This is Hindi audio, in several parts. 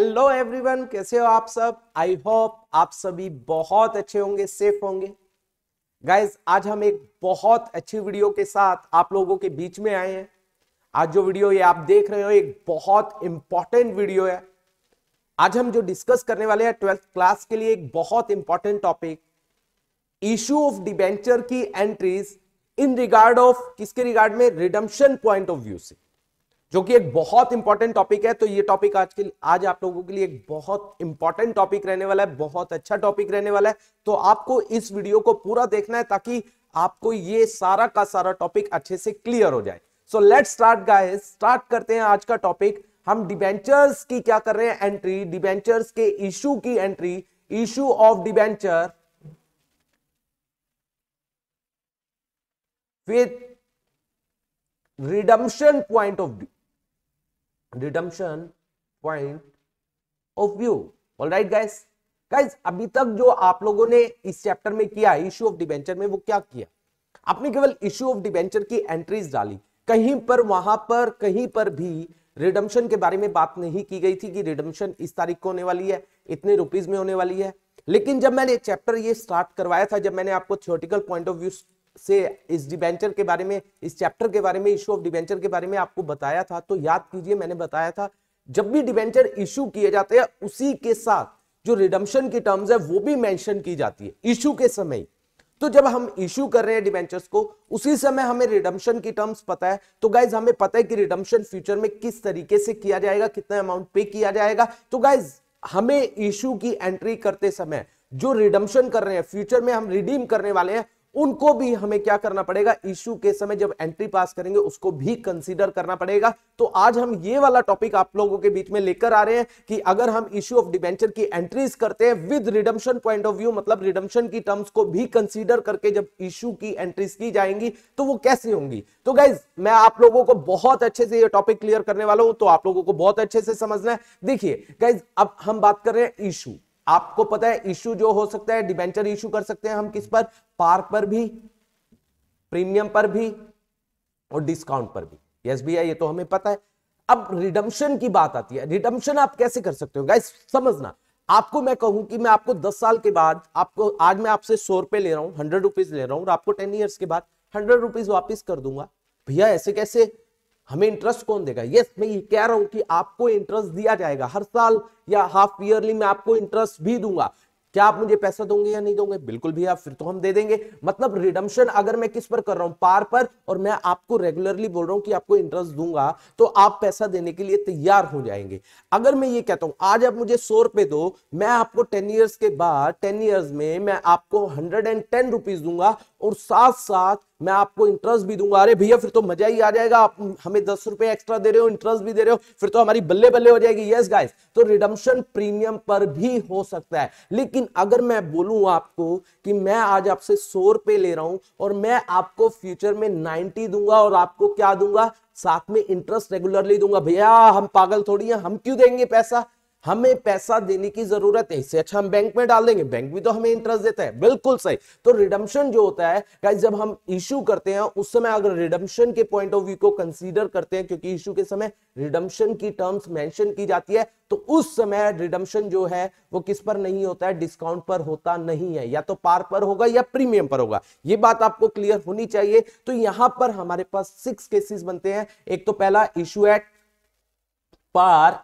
हेलो एवरीवन कैसे हो आप सब आई होप आप सभी बहुत अच्छे होंगे सेफ होंगे गाइस आज हम एक बहुत अच्छी वीडियो के साथ आप लोगों के बीच में आए हैं आज जो वीडियो ये आप देख रहे हो एक बहुत इंपॉर्टेंट वीडियो है आज हम जो डिस्कस करने वाले हैं ट्वेल्थ क्लास के लिए एक बहुत important topic issue of debenture की एंट्रीज इन रिगार्ड ऑफ किसके रिगार्ड में रिडम्शन पॉइंट ऑफ व्यू से जो कि एक बहुत इंपॉर्टेंट टॉपिक है तो ये टॉपिक आज के आज आप लोगों के लिए एक बहुत इंपॉर्टेंट टॉपिक रहने वाला है बहुत अच्छा टॉपिक रहने वाला है तो आपको इस वीडियो को पूरा देखना है ताकि आपको ये सारा का सारा टॉपिक अच्छे से क्लियर हो जाए so let start guys start करते हैं आज का टॉपिक हम डिबेंचर्स की क्या कर रहे हैं एंट्री डिबेंचर्स के इशू की entry issue of debenture with redemption point of view redemption point of view all right guys guys अभी तक जो आप लोगों ने इस चैप्टर में किया इश्यू ऑफ डिबेंचर में वो क्या किया आपने केवल इश्यू ऑफ डिबेंचर की एंट्रीज डाली कहीं पर वहां पर कहीं पर भी रिडम्शन के बारे में बात नहीं की गई थी कि रिडम्शन इस तारीख को होने वाली है इतने रुपीज में होने वाली है लेकिन जब मैंने चैप्टर ये स्टार्ट करवाया था जब मैंने आपको थियोटिकल पॉइंट ऑफ व्यू से इस डिबेंचर के बारे में इस चैप्टर के बारे में इशू ऑफ डिबेंचर के बारे में आपको बताया था तो याद कीजिए मैंने बताया था जब भी डिबेंचर इशू किए जाते हैं उसी के साथ जो रिडम्शन की टर्म्स है वो भी मेंशन की जाती है इशू के समय तो जब हम इशू कर रहे हैं डिबेंचर्स को उसी समय हमें रिडम्शन की टर्म्स पता है तो गाइज हमें पता है कि रिडम्शन फ्यूचर में किस तरीके से किया जाएगा कितना अमाउंट पे किया जाएगा तो गाइज हमें इशू की एंट्री करते समय जो रिडम्शन कर रहे हैं फ्यूचर में हम रिडीम करने वाले हैं उनको भी हमें क्या करना पड़ेगा इशू के समय जब एंट्री पास करेंगे उसको भी कंसीडर करना पड़ेगा तो आज हम ये वाला टॉपिक आप लोगों के बीच में लेकर आ रहे हैं कि अगर हम इश्यू ऑफ डिबेंचर की एंट्रीज करते हैं with redemption point of view मतलब रिडम्शन की टर्म्स को भी कंसीडर करके जब इश्यू की एंट्रीज की जाएंगी तो वो कैसी होंगी तो गाइज मैं आप लोगों को बहुत अच्छे से ये टॉपिक क्लियर करने वाला हूं तो आप लोगों को बहुत अच्छे से समझना है देखिए गाइज अब हम बात कर रहे हैं इशू आपको पता है इश्यू जो हो सकता है डिबेंचर इश्यू कर सकते हैं हम किस पर पार पर भी प्रीमियम पर भी और डिस्काउंट पर भी भी ये तो हमें पता है अब रिडम्शन की बात आती है रिडम्शन आप कैसे कर सकते हो गाइस समझना आपको मैं कहूं कि मैं आपको दस साल के बाद आपको आज मैं आपसे सौ रुपए ले रहा हूं हंड्रेड रुपीज ले रहा हूं और आपको टेन ईयर्स के बाद हंड्रेड रुपीज वापिस कर दूंगा भैया ऐसे कैसे हमें इंटरेस्ट कौन देगा यस yes, मैं ये कह रहा हूं कि आपको इंटरेस्ट दिया जाएगा हर साल या हाफ ईयरली मैं आपको इंटरेस्ट भी दूंगा क्या आप मुझे पैसा दोगे या नहीं दोगे बिल्कुल भी आप फिर तो हम दे देंगे मतलब रिडम्शन अगर मैं किस पर कर रहा हूं पार पर और मैं आपको रेगुलरली बोल रहा हूं कि आपको इंटरेस्ट दूंगा तो आप पैसा देने के लिए तैयार हो जाएंगे अगर मैं ये कहता हूं आज आप मुझे सौ रुपए दो मैं आपको टेन ईयर्स के बाद टेन ईयर्स में मैं आपको हंड्रेड दूंगा और साथ साथ मैं आपको इंटरेस्ट भी दूंगा अरे भैया फिर तो मजा ही आ जाएगा आप हमें दस रुपए एक्स्ट्रा दे रहे हो इंटरेस्ट भी दे रहे हो फिर तो हमारी बल्ले बल्ले हो जाएगी यस गाइस तो रिडम्शन प्रीमियम पर भी हो सकता है लेकिन अगर मैं बोलूं आपको कि मैं आज आपसे सौ रुपए ले रहा हूं और मैं आपको फ्यूचर में नाइनटी दूंगा और आपको क्या दूंगा साथ में इंटरेस्ट रेगुलरली दूंगा भैया हम पागल थोड़ी हैं हम क्यों देंगे पैसा हमें पैसा देने की जरूरत है इससे अच्छा हम बैंक में डाल देंगे बैंक भी तो हमें इंटरेस्ट देता है बिल्कुल सही तो रिडम्शन जो होता है गाइस जब हम इशू करते हैं उस समय अगर रिडम्शन के पॉइंट ऑफ व्यू को कंसीडर करते हैं क्योंकि इशू के समय रिडम्शन की टर्म्स मेंशन की जाती है तो उस समय रिडम्शन जो है वो किस पर नहीं होता है डिस्काउंट पर होता नहीं है या तो पार पर होगा या प्रीमियम पर होगा ये बात आपको क्लियर होनी चाहिए तो यहां पर हमारे पास सिक्स केसेस बनते हैं एक तो पहला इशू एट पार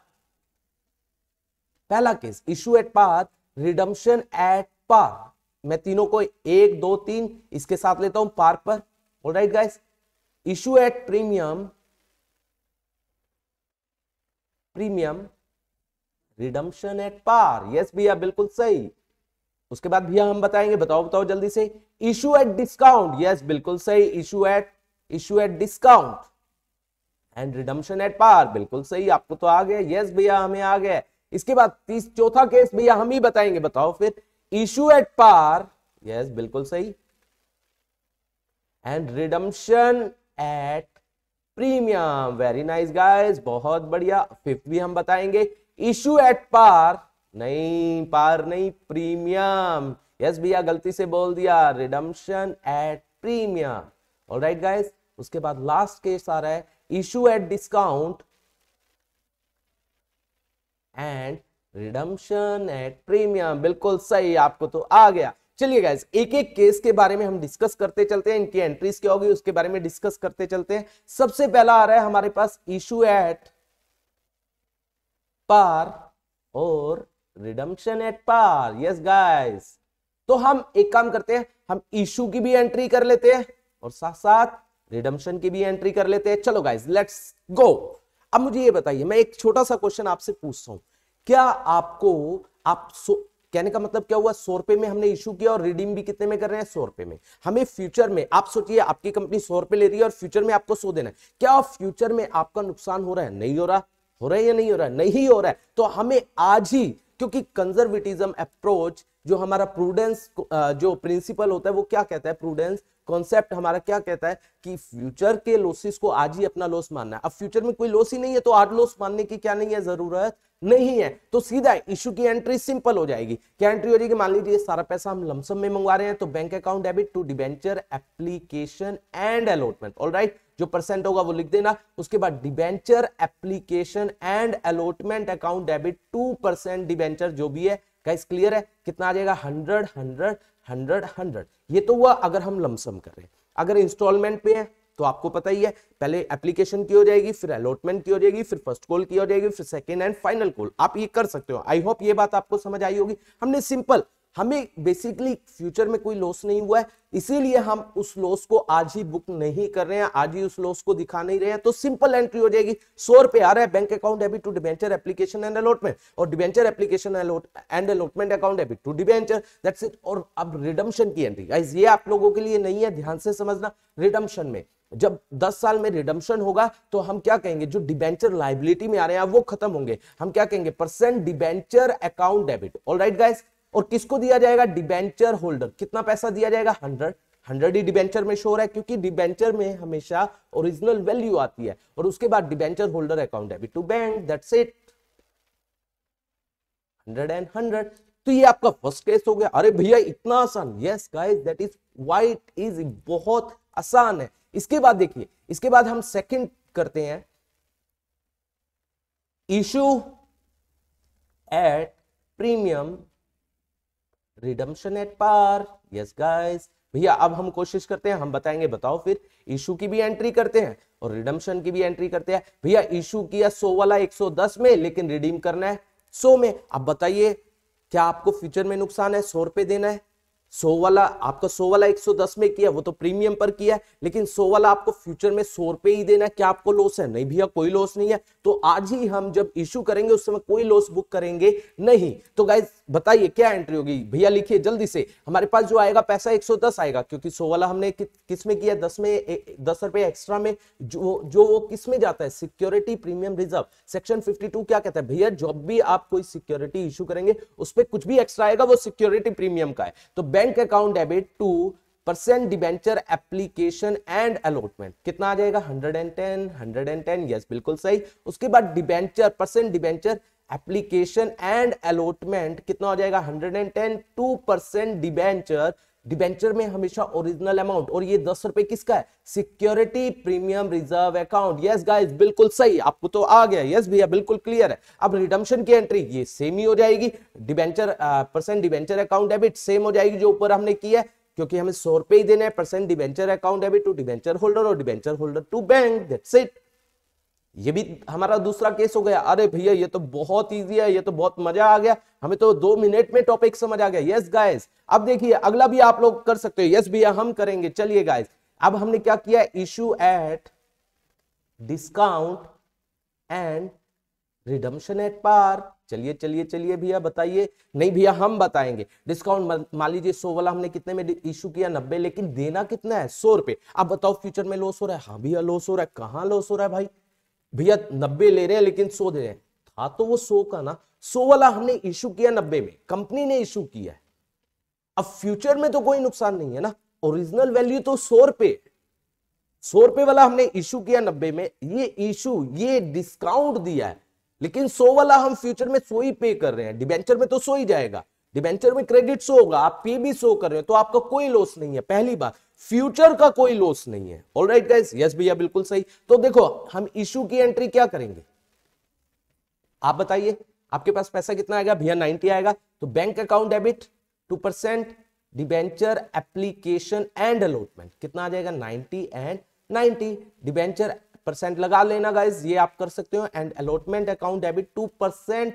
पहला case issue at par redemption at par मैं तीनों को एक दो तीन इसके साथ लेता हूं पार पर all right guys issue at premium premium redemption at par yes भैया बिल्कुल सही उसके बाद भैया हम बताएंगे बताओ बताओ जल्दी से इशू एट डिस्काउंट यस बिल्कुल सही issue at issue at discount and redemption at par बिल्कुल सही आपको तो आ गया यस भैया हमें आ गया इसके बाद तीस चौथा केस भैया हम ही बताएंगे बताओ फिर इशू एट पार यस बिल्कुल सही and redemption at premium very nice guys बहुत बढ़िया फिफ्थ भी हम बताएंगे इशू एट पार नहीं पार नहीं प्रीमियम यस भैया गलती से बोल दिया redemption at premium all right guys उसके बाद लास्ट केस आ रहा है issue at discount and redemption at premium बिल्कुल सही आपको तो आ गया चलिए गाइज एक एक केस के बारे में हम डिस्कस करते चलते हैं इनकी एंट्रीज क्या होगी उसके बारे में डिस्कस करते चलते हैं सबसे पहला आ रहा है हमारे पास इशू एट पार और redemption at par yes guys तो हम एक काम करते हैं हम इशू की भी एंट्री कर लेते हैं और साथ साथ रिडम्शन की भी एंट्री कर लेते हैं चलो गाइज लेट्स गो अब मुझे ये बताइए मैं एक छोटा सा क्वेश्चन आपसे पूछता हूं क्या आपको आप सो, कहने का मतलब क्या हुआ सौ रुपए में हमने इशू किया और रिडीम भी कितने में कर रहे हैं सौ रुपए में हमें फ्यूचर में आप सोचिए आपकी कंपनी सौ रुपए ले रही है और फ्यूचर में आपको सो देना है क्या फ्यूचर में आपका नुकसान हो रहा है नहीं हो रहा हो रहा है या नहीं हो रहा है नहीं हो रहा है तो हमें आज ही क्योंकि कंजर्वेटिज्म अप्रोच जो हमारा प्रूडेंस जो प्रिंसिपल होता है वो क्या कहता है प्रूडेंस कॉन्सेप्ट हमारा क्या कहता है कि फ्यूचर के लॉसेस को आज ही अपना लॉस मानना है अब फ्यूचर में कोई लॉस ही नहीं है तो आज लॉस मानने की क्या नहीं है जरूरत नहीं है तो सीधा इशू की एंट्री सिंपल हो जाएगी क्या एंट्री हो जाएगी मान लीजिए सारा पैसा हम लमसम में मंगवा रहे हैं तो bank account debit to debenture application and allotment all जो परसेंट होगा वो लिख देना उसके बाद debenture application and allotment account debit to percent debenture जो भी है गाइस क्लियर है कितना आ जाएगा हंड्रेड हंड्रेड हंड्रेड हंड्रेड ये तो हुआ अगर हम लमसम करें अगर इंस्टॉलमेंट पे है तो आपको पता ही है पहले एप्लीकेशन की हो जाएगी फिर अलॉटमेंट की हो जाएगी फिर फर्स्ट कॉल की हो जाएगी फिर सेकेंड एंड फाइनल कॉल आप ये कर सकते हो आई होप ये बात आपको समझ आई होगी हमने सिंपल हमें बेसिकली फ्यूचर में कोई लॉस नहीं हुआ है इसीलिए हम उस लॉस को आज ही बुक नहीं कर रहे हैं आज ही उस लॉस को दिखा नहीं रहे हैं तो सिंपल एंट्री हो जाएगी सौ रुपए आ रहा है bank account debit to debenture application and allotment और debenture application and allotment account debit to debenture that's it और अब रिडम्शन की एंट्री गाइस ये आप लोगों के लिए नहीं है ध्यान से समझना रिडम्शन में जब 10 साल में रिडम्शन होगा तो हम क्या कहेंगे जो डिबेंचर लाइबिलिटी में आ रहे हैं वो खत्म होंगे हम क्या कहेंगे percent debenture account debit all right guys और किसको दिया जाएगा डिबेंचर होल्डर कितना पैसा दिया जाएगा हंड्रेड हंड्रेड ही डिबेंचर में शोर है क्योंकि डिबेंचर में हमेशा ओरिजिनल वैल्यू आती है और उसके बाद डिबेंचर होल्डर अकाउंट है to bank that's it hundred and hundred तो ये आपका फर्स्ट केस हो गया अरे भैया इतना आसान yes guys that is why it is बहुत आसान है इसके बाद देखिए इसके बाद हम सेकंड करते हैं issue at premium redemption at par yes guys भैया अब हम कोशिश करते हैं हम बताएंगे बताओ फिर इशू की भी एंट्री करते हैं और रिडम्शन की भी एंट्री करते हैं भैया इशू किया सो वाला 110 में लेकिन रिडीम करना है सो में अब बताइए क्या आपको फ्यूचर में नुकसान है सौ रुपए देना है सो वाला आपका सो वाला 110 में किया वो तो प्रीमियम पर किया है लेकिन सो वाला आपको फ्यूचर में सौ रुपए ही देना है क्या आपको लॉस है नहीं भैया कोई लॉस नहीं है तो आज ही हम जब इश्यू करेंगे उस समय कोई लॉस बुक करेंगे नहीं तो गाइज बताइए क्या एंट्री होगी भैया लिखिए जल्दी से हमारे पास जो आएगा पैसा 110 आएगा क्योंकि सो वाला हमने किस में किया दस में दस रुपए एक्स्ट्रा में जो जो वो किस में जाता है सिक्योरिटी प्रीमियम रिजर्व सेक्शन 52 क्या कहता है भैया जब भी आप कोई सिक्योरिटी इश्यू करेंगे उस पर कुछ भी एक्स्ट्रा आएगा वो सिक्योरिटी प्रीमियम का है तो bank account debit to percent debenture application and allotment कितना आ जाएगा 110 110 यस बिल्कुल सही उसके बाद debenture percent debenture application and allotment कितना हो जाएगा 110 टू परसेंट डिबेंचर डिबेंचर में हमेशा ओरिजिनल अमाउंट और ये दस रुपए किसका है security premium reserve account yes guys बिल्कुल सही आपको तो आ गया यस भैया बिल्कुल क्लियर है अब रिडम्शन की एंट्री ये सेम ही हो जाएगी debenture percent debenture account debit same हो जाएगी जो ऊपर हमने किया है क्योंकि हमें सौ रुपए ही देना है percent debenture account debit to debenture holder और debenture holder to bank that's it ये भी हमारा दूसरा केस हो गया अरे भैया ये तो बहुत इजी है ये तो बहुत मजा आ गया हमें तो दो मिनट में टॉपिक समझ आ गया यस गाइस अब देखिए अगला भी आप लोग कर सकते हो यस भैया हम करेंगे चलिए गाइस अब हमने क्या किया issue at discount and redemption at par चलिए चलिए चलिए भैया बताइए नहीं भैया हम बताएंगे डिस्काउंट मान लीजिए सो वाला हमने कितने में इशू किया नब्बे लेकिन देना कितना है सौ रुपए आप बताओ फ्यूचर में लॉस हो रहा है हाँ भैया लॉस हो रहा है कहाँ लॉस हो रहा है भाई भैया नब्बे ले रहे हैं लेकिन सो दे रहे हैं था तो वो सो का ना सो वाला हमने इशू किया नब्बे में कंपनी ने इशू किया है अब फ्यूचर में तो कोई नुकसान नहीं है ना ओरिजिनल वैल्यू तो सौ रुपए सौ रुपए वाला हमने इशू किया नब्बे में ये इशू ये डिस्काउंट दिया है लेकिन सो वाला हम फ्यूचर में सो ही पे कर रहे हैं डिबेंचर में तो सो ही जाएगा डिबेंचर में क्रेडिट सो होगा आप पे भी सो कर रहे हैं तो आपका कोई लॉस नहीं है पहली बात फ्यूचर का कोई लॉस नहीं है ऑल राइट गाइज यस भैया बिल्कुल सही तो देखो हम इशू की एंट्री क्या करेंगे आप बताइए आपके पास पैसा कितना आएगा भैया नाइनटी आएगा तो bank account debit to percent debenture application and allotment कितना आ जाएगा नाइनटी एंड 90 डिबेंचर परसेंट लगा लेना गाइज ये आप कर सकते हो and allotment account debit to percent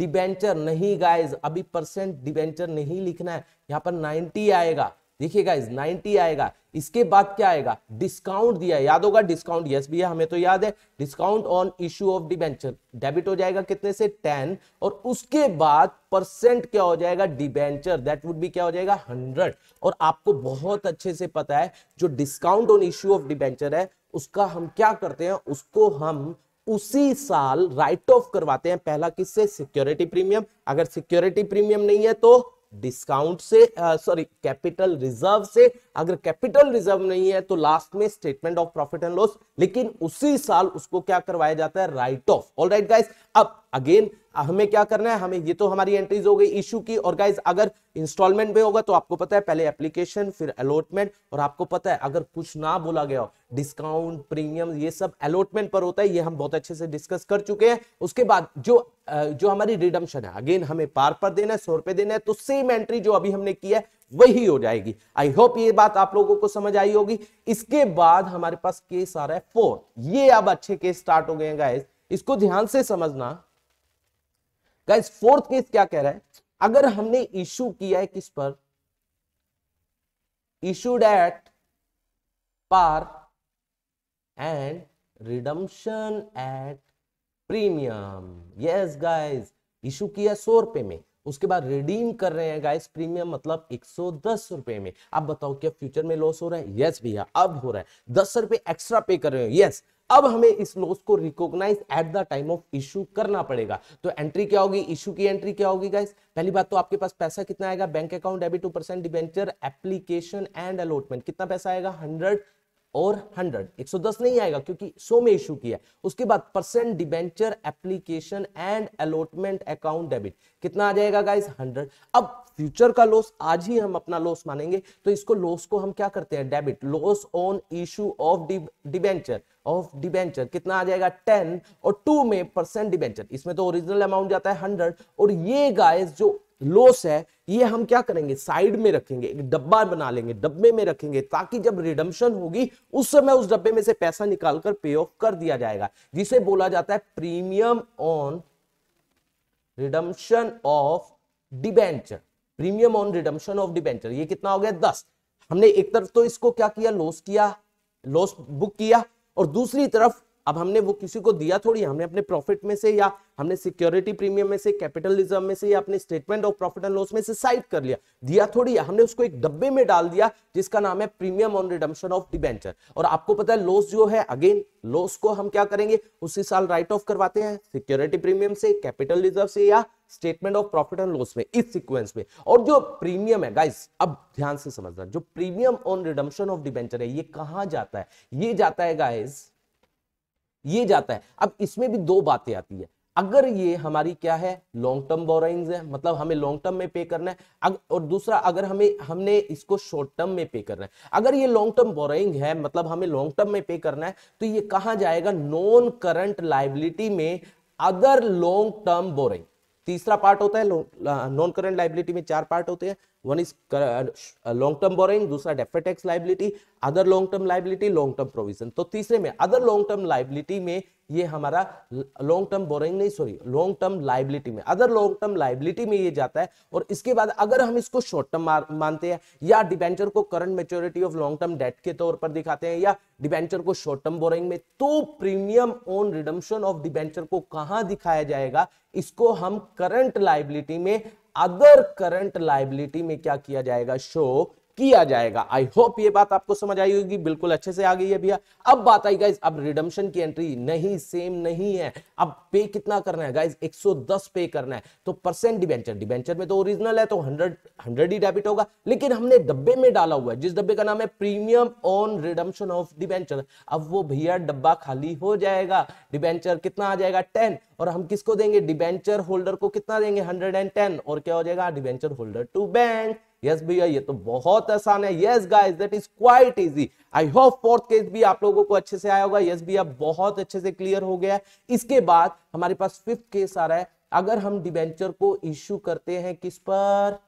debenture नहीं गाइज अभी परसेंट डिबेंचर नहीं लिखना है यहाँ पर 90 आएगा देखिए गाइज 90 आएगा इसके बाद क्या आएगा डिस्काउंट दिया याद होगा डिस्काउंट यस भैया हमें तो याद है discount on issue of debenture debit हो जाएगा कितने से 10 और उसके बाद परसेंट क्या हो जाएगा डिबेंचर दैट वुड भी क्या हो जाएगा 100 और आपको बहुत अच्छे से पता है जो discount on issue of debenture है उसका हम क्या करते हैं उसको हम उसी साल राइट ऑफ करवाते हैं पहला किससे सिक्योरिटी प्रीमियम अगर सिक्योरिटी प्रीमियम नहीं है तो डिस्काउंट से सॉरी कैपिटल रिजर्व से अगर कैपिटल रिजर्व नहीं है तो लास्ट में statement of profit and loss लेकिन उसी साल उसको क्या करवाया जाता है write off all right guys अब अगेन हमें क्या करना है हमें ये तो हमारी एंट्रीज हो गई इशू की और गाइज अगर इंस्टॉलमेंट में होगा तो आपको पता है पहले एप्लीकेशन फिर अलॉटमेंट और आपको पता है अगर कुछ ना बोला गया हो डिस्काउंट प्रीमियम ये सब अलॉटमेंट पर होता है ये हम बहुत अच्छे से डिस्कस कर चुके हैं उसके बाद जो जो हमारी रिडम्शन है अगेन हमें पार पर देना है सौ रुपए देना है तो सेम एंट्री जो अभी हमने की है वही हो जाएगी आई होप ये बात आप लोगों को समझ आई होगी इसके बाद हमारे पास केस आ रहा है फोर्थ ये अब अच्छे केस स्टार्ट हो गए गाइज इसको ध्यान से समझना गाइस फोर्थ केस क्या कह रहा है अगर हमने इशू किया है किस पर issued at par and redemption at premium yes guys issue किया सौ रुपए में उसके बाद रिडीम कर रहे हैं गाइस प्रीमियम मतलब एक सौ दस रुपए में अब बताओ क्या फ्यूचर में लॉस हो रहा है यस भैया अब हो रहा है दस रुपए एक्स्ट्रा पे कर रहे हो यस अब हमें इस लॉस को recognise at the time of issue करना पड़ेगा तो एंट्री क्या होगी इशू की एंट्री क्या होगी गाइस पहली बात तो आपके पास पैसा कितना आएगा bank account debit to percent debenture application and allotment कितना पैसा आएगा हंड्रेड और 100 110 नहीं आएगा क्योंकि 100 में इशू किया उसके बाद percent debenture application and allotment account debit कितना आ जाएगा गाइस 100 अब फ्यूचर का लॉस आज ही हम अपना लॉस मानेंगे तो इसको लॉस को हम क्या करते हैं debit loss on issue of debenture of debenture कितना आ जाएगा 10 और 2 में परसेंट डिबेंचर इसमें तो ओरिजिनल अमाउंट जाता है 100 और ये गाइस जो लॉस है ये हम क्या करेंगे साइड में रखेंगे एक डब्बा बना लेंगे डब्बे में रखेंगे ताकि जब रिडम्शन होगी उस समय उस डब्बे में से पैसा निकालकर पे ऑफ कर दिया जाएगा जिसे बोला जाता है premium on redemption of debenture premium on redemption of debenture ये कितना हो गया दस हमने एक तरफ तो इसको क्या किया लॉस किया लॉस बुक किया और दूसरी तरफ अब हमने वो किसी को दिया थोड़ी हमने अपने प्रॉफिट में से या हमने सिक्योरिटी प्रीमियम में से कैपिटलिज्म में से या अपने statement of profit and loss में से साइड कर लिया दिया थोड़ी हमने उसको एक डब्बे में डाल दिया जिसका नाम है premium on redemption of debenture और आपको पता है लॉस जो है अगेन लॉस को हम क्या करेंगे उसी साल राइट ऑफ करवाते हैं सिक्योरिटी प्रीमियम से कैपिटल रिजर्व से या statement of profit and loss में इस सिक्वेंस में और जो प्रीमियम है गाइस अब ध्यान से समझना जो premium on redemption of debenture है ये कहां जाता है ये जाता है गाइस ये जाता है अब इसमें भी दो बातें आती है अगर ये हमारी क्या है लॉन्ग टर्म बोराइंग है मतलब हमें लॉन्ग टर्म में पे करना है अग, और दूसरा अगर हमें हमने इसको शॉर्ट टर्म में पे करना है अगर ये लॉन्ग टर्म बोराइंग है मतलब हमें लॉन्ग टर्म में पे करना है तो ये कहा जाएगा नॉन करंट लाइबिलिटी में अदर लॉन्ग टर्म बोराइंग तीसरा पार्ट होता है नॉन करंट लाइबिलिटी में चार पार्ट होते हैं one is long term borrowing दूसरा defer tax liability other long term liability long term provision तो तीसरे में अदर लॉन्ग टर्म लाइबिलिटी में ये हमारा लॉन्ग टर्म बोरिंग नहीं सॉरी लॉन्ग टर्म लाइबिलिटी में अदर लॉन्ग टर्म लाइबिलिटी में ये जाता है और इसके बाद अगर हम इसको शॉर्ट टर्म मानते हैं या डिबेंचर को current maturity of long term debt के तौर पर दिखाते हैं या डिबेंचर को शॉर्ट टर्म बोरिंग में तो premium on redemption of debenture को कहां दिखाया जाएगा इसको हम करंट लाइबिलिटी में अदर करंट लाइबिलिटी में क्या किया जाएगा शो किया जाएगा आई होप ये बात आपको समझ आई होगी बिल्कुल अच्छे से आ गई है भैया अब बात आई गाइज अब रिडम्शन की एंट्री नहीं सेम नहीं है अब पे कितना करना है गाइज 110 पे करना है तो परसेंट डिबेंचर डिबेंचर में तो ओरिजिनल है तो 100 100 ही डेबिट होगा लेकिन हमने डब्बे में डाला हुआ है जिस डब्बे का नाम है premium on redemption of debenture अब वो भैया डब्बा खाली हो जाएगा डिबेंचर कितना आ जाएगा टेन और हम किसको देंगे डिबेंचर होल्डर को कितना देंगे हंड्रेड और क्या हो जाएगा debenture holder to bank yes भैया ये तो बहुत आसान है yes guys that is quite easy I hope fourth case भी आप लोगों को अच्छे से आया होगा यस भैया बहुत अच्छे से क्लियर हो गया इसके बाद हमारे पास फिफ्थ केस आ रहा है अगर हम डिबेंचर को इश्यू करते हैं किस पर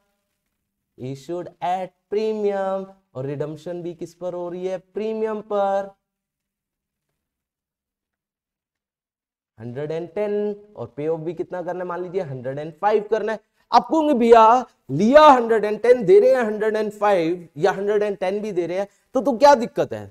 इशूड एट प्रीमियम और रिडम्शन भी किस पर हो रही है प्रीमियम पर 110 और पे ऑफ भी कितना करना है मान लीजिए 105 करना है आपको भैया लिया 110 दे रहे हैं 105 या 110 भी दे रहे हैं तो तो क्या दिक्कत है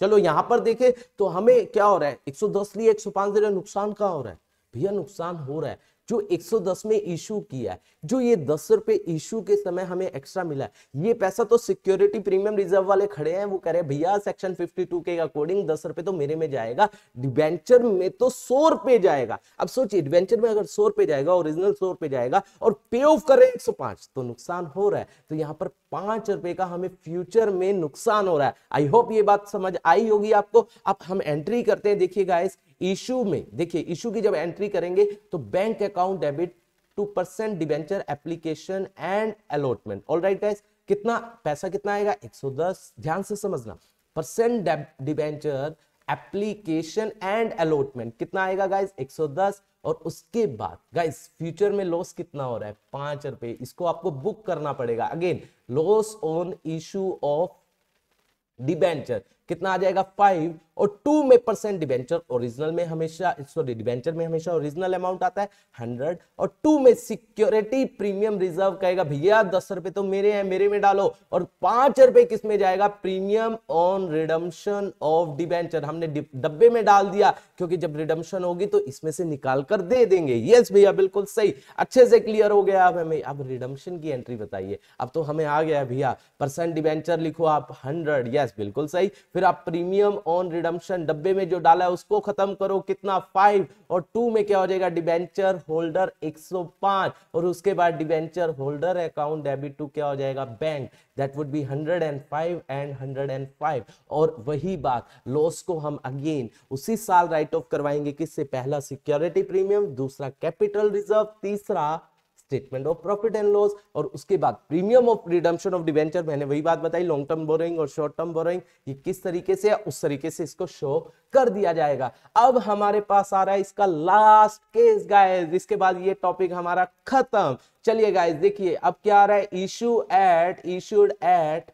चलो यहां पर देखे तो हमें क्या हो रहा है 110 लिए 105 दे रहे नुकसान कहा हो रहा है भैया नुकसान हो रहा है जो 110 में इशू किया है जो ये दस रुपए इशू के समय हमें एक्स्ट्रा मिला है ये पैसा तो सिक्योरिटी प्रीमियम रिजर्व वाले खड़े हैं वो कह रहे हैं भैया सेक्शन 52 के अकॉर्डिंग दस रुपए तो मेरे में जाएगा डिवेंचर में तो सौ रुपए जाएगा अब सोचिए डिवेंचर में अगर सौ रुपए जाएगा ओरिजिनल सौ रुपए जाएगा और पे ऑफ करें एक तो नुकसान हो रहा है तो यहाँ पर पांच रुपए का हमें फ्यूचर में नुकसान हो रहा है आई होप ये बात समझ आई होगी आपको अब हम एंट्री करते हैं देखिए गाइस इशू में देखिए इशू की जब एंट्री करेंगे तो bank account debit to percent debenture application and allotment all right guys कितना पैसा कितना आएगा 110 ध्यान से समझना percent debenture application and allotment कितना आएगा गाइज 110 और उसके बाद गाइज फ्यूचर में लॉस कितना हो रहा है पांच रुपए इसको आपको बुक करना पड़ेगा again loss on issue of debenture कितना आ जाएगा फाइव और टू में परसेंट डिवेंचर ओरिजिनल में हमेशा सॉरी डिवेंचर में हमेशा ओरिजिनल अमाउंट आता है हंड्रेड और टू में सिक्योरिटी प्रीमियम रिजर्व कहेगा भैया दस रुपए तो मेरे हैं मेरे में डालो और पांच रुपए किस में जाएगा premium on redemption of debenture हमने डब्बे में डाल दिया क्योंकि जब रिडम्शन होगी तो इसमें से निकाल कर दे देंगे यस भैया बिल्कुल सही अच्छे से क्लियर हो गया अब हमें अब रिडम्शन की एंट्री बताइए अब तो हमें आ गया भैया परसेंट डिवेंचर लिखो आप हंड्रेड यस बिल्कुल सही फिर आप प्रीमियम ऑन रिडम्शन डब्बे में जो डाला है उसको खत्म करो कितना फाइव और टू में क्या हो जाएगा डिबेंचर होल्डर 105 और उसके बाद debenture holder account debit to क्या हो जाएगा bank that would be 105 and 105 और वही बात लॉस को हम अगेन उसी साल राइट ऑफ करवाएंगे किससे पहला सिक्योरिटी प्रीमियम दूसरा कैपिटल रिजर्व तीसरा statement of profit and loss और उसके बाद premium of redemption of debenture मैंने वही बात बताई लॉन्ग टर्म बोरिंग और शॉर्ट टर्म बोरिंग ये किस तरीके से उस तरीके से इसको शो कर दिया जाएगा अब हमारे पास आ रहा है इसका लास्ट केस गाइस इसके बाद ये टॉपिक हमारा खत्म चलिए गाइस देखिए अब क्या आ रहा है issue at issued at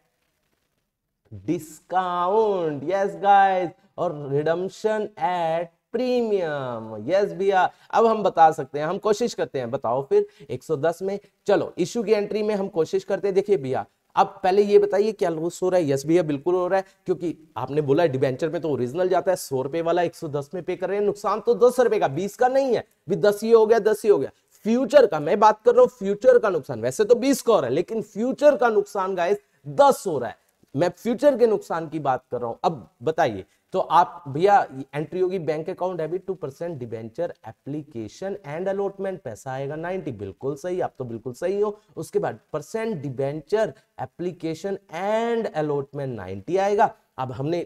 discount yes guys और रिडम्शन एट प्रीमियम यस भैया अब हम बता सकते हैं हम कोशिश करते हैं बताओ फिर 110 में चलो इशू की एंट्री में हम कोशिश करते हैं देखिए भैया अब पहले ये बताइए क्या लॉस हो रहा है यस भैया बिल्कुल हो रहा है क्योंकि आपने बोला डिबेंचर में तो ओरिजिनल जाता है सौ रुपए वाला एक में पे कर रहे हैं नुकसान तो दस रुपए का बीस का नहीं है भी दस ही हो गया दस ही हो गया फ्यूचर का मैं बात कर रहा हूँ फ्यूचर का नुकसान वैसे तो बीस का हो रहा है लेकिन फ्यूचर का नुकसान गाय दस हो रहा है मैं फ्यूचर के नुकसान की बात कर रहा हूं अब बताइए तो आप भैया एंट्री होगी bank account debit to percent debenture application and allotment पैसा आएगा नाइनटी बिल्कुल सही आप तो बिल्कुल सही हो उसके बाद percent debenture application and allotment ninety आएगा अब हमने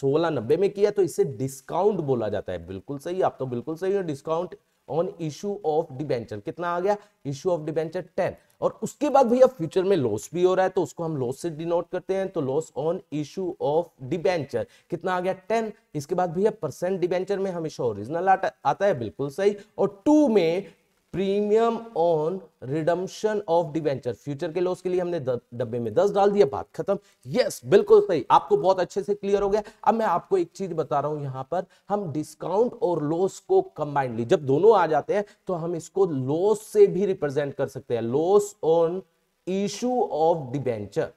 सोलह नब्बे में किया तो इसे डिस्काउंट बोला जाता है बिल्कुल सही आप तो बिल्कुल सही हो discount on issue of debenture कितना आ गया इशू ऑफ डिबेंचर टेन और उसके बाद भैया फ्यूचर में लॉस भी हो रहा है तो उसको हम लॉस से डिनोट करते हैं तो loss on issue of debenture कितना आ गया टेन इसके बाद भैया परसेंट डिबेंचर में हमेशा ओरिजिनल आता है बिल्कुल सही और टू में premium on redemption of debenture future के लॉस के लिए हमने डब्बे में दस डाल दिया बात खत्म यस बिल्कुल सही आपको बहुत अच्छे से क्लियर हो गया अब मैं आपको एक चीज बता रहा हूं यहां पर हम डिस्काउंट और लॉस को कंबाइंडली जब दोनों आ जाते हैं तो हम इसको लॉस से भी रिप्रेजेंट कर सकते हैं loss on issue of debenture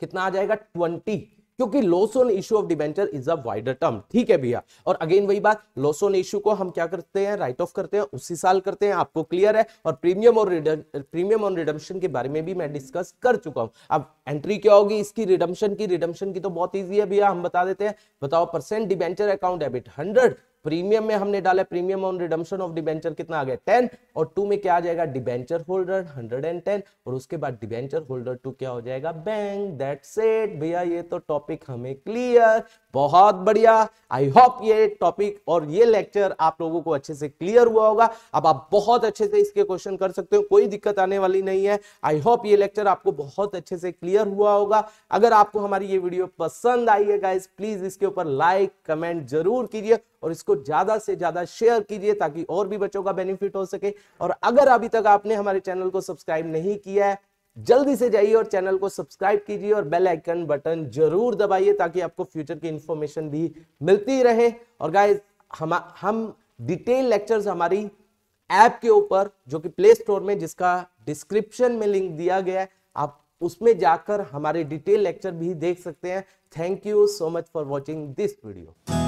कितना आ जाएगा ट्वेंटी क्योंकि loss on issue of debenture is a wider term ठीक है भैया और अगेन वही बात लॉस ऑन इशू को हम क्या करते हैं राइट ऑफ करते हैं उसी साल करते हैं आपको क्लियर है और प्रीमियम और प्रीमियम ऑन रिडम्शन के बारे में भी मैं डिस्कस कर चुका हूं अब एंट्री क्या होगी इसकी रिडम्शन की रिडम्शन की तो बहुत ईजी है भैया हम बता देते हैं बताओ percent debenture account debit hundred premium में हमने डाला premium on redemption of debenture कितना आ गया टेन और टू में क्या आ जाएगा debenture holder hundred and ten और उसके बाद डिबेंचर होल्डर टू क्या हो जाएगा बैंक दैट सेट भैया ये तो टॉपिक हमें क्लियर बहुत बढ़िया आई होप ये टॉपिक और ये लेक्चर आप लोगों को अच्छे से क्लियर हुआ होगा अब आप बहुत अच्छे से इसके क्वेश्चन कर सकते हो कोई दिक्कत आने वाली नहीं है आई होप ये लेक्चर आपको बहुत अच्छे से क्लियर हुआ होगा अगर आपको हमारी ये वीडियो पसंद आई है गाइज प्लीज इसके ऊपर लाइक कमेंट जरूर कीजिए और इसको ज्यादा से ज्यादा शेयर कीजिए ताकि और भी बच्चों का बेनिफिट हो सके और अगर अभी तक आपने हमारे चैनल को सब्सक्राइब नहीं किया है जल्दी से जाइए और चैनल को सब्सक्राइब कीजिए और बेल आइकन बटन जरूर दबाइए ताकि आपको फ्यूचर की इंफॉर्मेशन भी मिलती रहे और गाइज हम हम डिटेल लेक्चर्स हमारी ऐप के ऊपर जो कि प्ले स्टोर में जिसका डिस्क्रिप्शन में लिंक दिया गया है आप उसमें जाकर हमारे डिटेल लेक्चर भी देख सकते हैं thank you so much for watching this video